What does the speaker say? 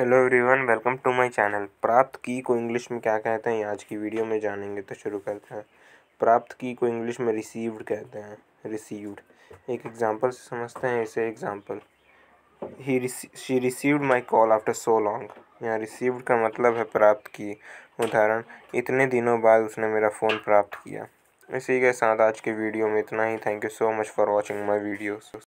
hello everyone welcome to my channel प्राप्त की को इंग्लिश में क्या कहते हैं आज की वीडियो में जानेंगे तो शुरू करते हैं प्राप्त की को इंग्लिश में रिसीव्ड कहते हैं रिसीव्ड एक एग्जांपल से समझते हैं इसे एग्जांपल ही she received my call after so long यहाँ रिसीव्ड का मतलब है प्राप्त की उदाहरण इतने दिनों बाद उसने मेरा फ़ोन प्राप्त किया इसी के साथ आज के वीडियो में इतना ही thank you so much for watching my videos